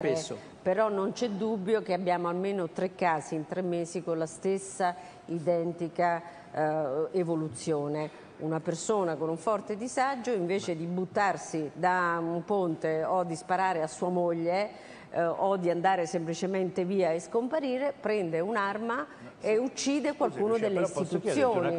Eh, però non c'è dubbio che abbiamo almeno tre casi in tre mesi con la stessa identica eh, evoluzione. Una persona con un forte disagio invece di buttarsi da un ponte o di sparare a sua moglie eh, o di andare semplicemente via e scomparire prende un'arma e uccide qualcuno delle istituzioni.